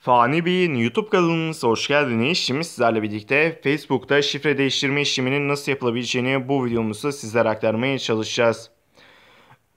Fani Bey'in YouTube kanalınıza hoş geldiniz. Şimdi sizlerle birlikte Facebook'ta şifre değiştirme işleminin nasıl yapılabileceğini bu videomuzda sizlere aktarmaya çalışacağız.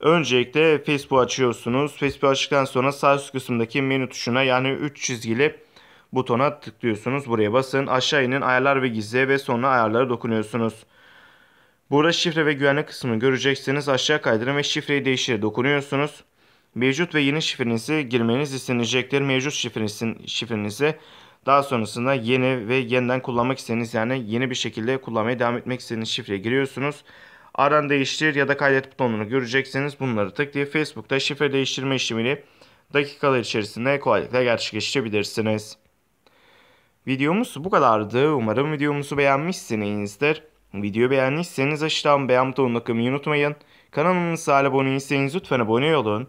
Öncelikle Facebook açıyorsunuz. Facebook açtıktan sonra sağ üst kısımdaki menü tuşuna yani 3 çizgili butona tıklıyorsunuz. Buraya basın. Aşağı inin ayarlar ve gizli ve sonra ayarlara dokunuyorsunuz. Burada şifre ve güvenlik kısmını göreceksiniz. Aşağı kaydırın ve şifreyi değiştir dokunuyorsunuz mevcut ve yeni şifrenizi girmeniz istenecektir. Mevcut şifrenizin, şifrenizi daha sonrasında yeni ve yeniden kullanmak istediğiniz yani yeni bir şekilde kullanmaya devam etmek istediğiniz şifreye giriyorsunuz. Aran değiştir ya da kaydet butonunu göreceksiniz. Bunları tıklayıp Facebook'ta şifre değiştirme işlemini dakikalar içerisinde kolaylıkla gerçekleştirebilirsiniz. Videomuz bu kadardı. Umarım videomuzu beğenmişsinizdir. Videoyu beğendiyseniz aşağıdan beğen butonuna kılmayı unutmayın. Kanalımıza abone değilseniz lütfen abone olun.